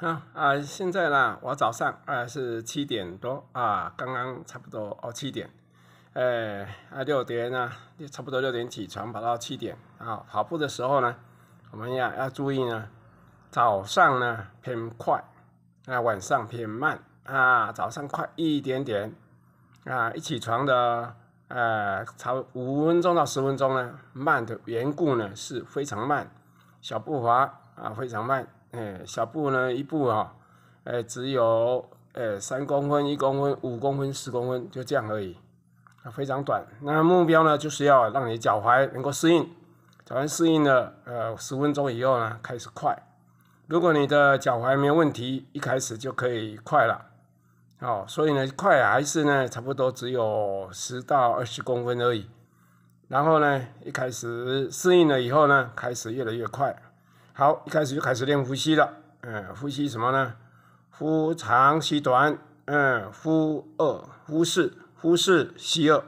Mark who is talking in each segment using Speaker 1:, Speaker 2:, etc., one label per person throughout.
Speaker 1: 啊啊，现在呢，我早上啊是七点多啊，刚刚差不多哦七点，哎啊六点呢，差不多六点起床跑到七点啊。跑步的时候呢，我们要要注意呢，早上呢偏快啊，晚上偏慢啊。早上快一点点啊，一起床的啊，超五分钟到十分钟呢，慢的缘故呢是非常慢，小步伐啊非常慢。哎，小步呢，一步啊，哎，只有哎三公分、一公分、五公分、十公分，就这样而已，啊，非常短。那目标呢，就是要让你脚踝能够适应，脚踝适应了，呃，十分钟以后呢，开始快。如果你的脚踝没有问题，一开始就可以快了。哦，所以呢，快还是呢，差不多只有十到二十公分而已。然后呢，一开始适应了以后呢，开始越来越快。好，一开始就开始练呼吸了。嗯，呼吸什么呢？呼长吸短，嗯，呼二呼四，呼四吸二，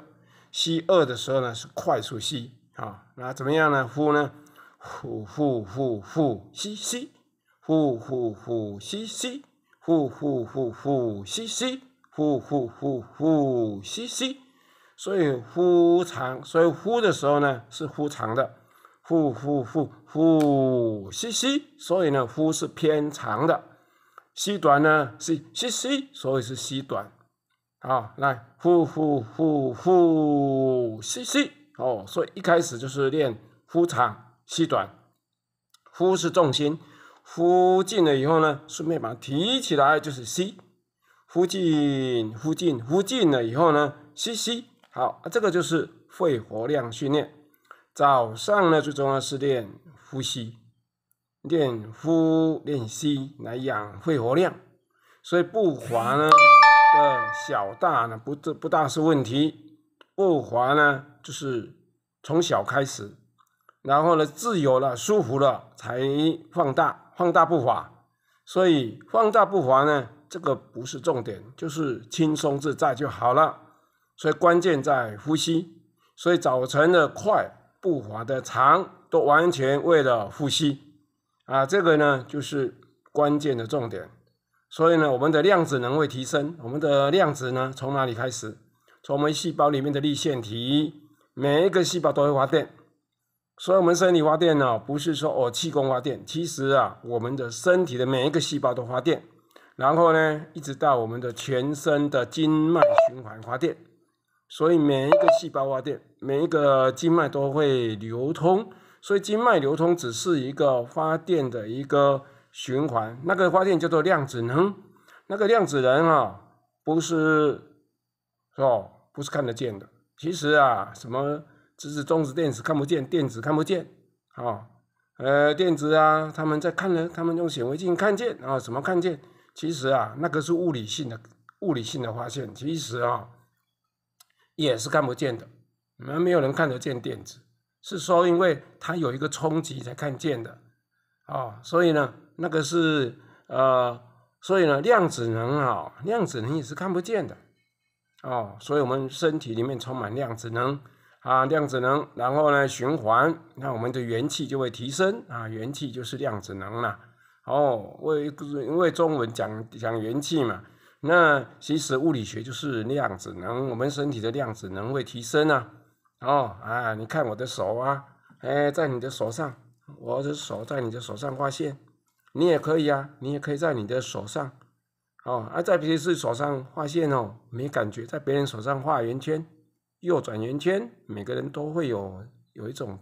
Speaker 1: 吸二的时候呢是快速吸啊。那怎么样呢？呼呢？呼呼呼呼吸吸，呼呼呼吸吸，呼呼呼呼吸吸，呼呼呼呼吸吸。所以呼长，所以呼的时候呢是呼长的。呼呼呼呼，吸吸，所以呢，呼是偏长的，吸短呢，吸吸吸，所以是吸短。好，来呼呼呼呼，吸吸，哦，所以一开始就是练呼长吸短，呼是重心，呼进了以后呢，顺便把它提起来就是吸，呼进，呼进，呼进了以后呢，吸吸，好，这个就是肺活量训练。早上呢，最重要是练呼吸，练呼练吸来养肺活量。所以步伐呢，小大呢，不这不大是问题。步伐呢，就是从小开始，然后呢，自由了、舒服了才放大，放大步伐。所以放大步伐呢，这个不是重点，就是轻松自在就好了。所以关键在呼吸。所以早晨的快。步伐的长都完全为了呼吸啊，这个呢就是关键的重点。所以呢，我们的量子能会提升，我们的量子呢从哪里开始？从我们细胞里面的立线体，每一个细胞都会发电。所以，我们身体发电呢，不是说哦气功发电，其实啊，我们的身体的每一个细胞都发电，然后呢，一直到我们的全身的经脉循环发电。所以每一个细胞发电，每一个经脉都会流通。所以经脉流通只是一个发电的一个循环。那个发电叫做量子能，那个量子能啊，不是是吧？不是看得见的。其实啊，什么质子、中子、电子看不见，电子看不见。啊。呃，电子啊，他们在看呢，他们用显微镜看见，啊、什怎么看见？其实啊，那个是物理性的，物理性的发现。其实啊。也是看不见的，没没有人看得见电子，是说因为它有一个冲击才看见的，哦，所以呢，那个是呃，所以呢，量子能啊，量子能也是看不见的，哦，所以我们身体里面充满量子能啊，量子能，然后呢，循环，那我们的元气就会提升啊，元气就是量子能了，哦，为因为中文讲讲元气嘛。那其实物理学就是量子能，我们身体的量子能会提升啊！哦啊，你看我的手啊，哎，在你的手上，我的手在你的手上画线，你也可以啊，你也可以在你的手上，哦啊，在别人手上画线哦，没感觉，在别人手上画圆圈，右转圆圈，每个人都会有有一种，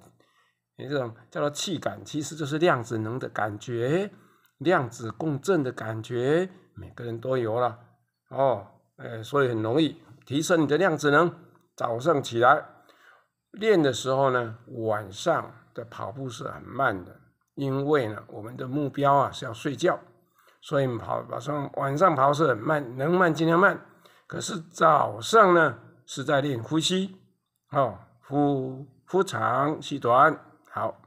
Speaker 1: 有这种叫做气感，其实就是量子能的感觉，量子共振的感觉，每个人都有了。哦，哎，所以很容易提升你的量子能。早上起来练的时候呢，晚上的跑步是很慢的，因为呢，我们的目标啊是要睡觉，所以跑晚上晚上跑是很慢，能慢尽量慢。可是早上呢是在练呼吸，哦，呼呼长吸短，好。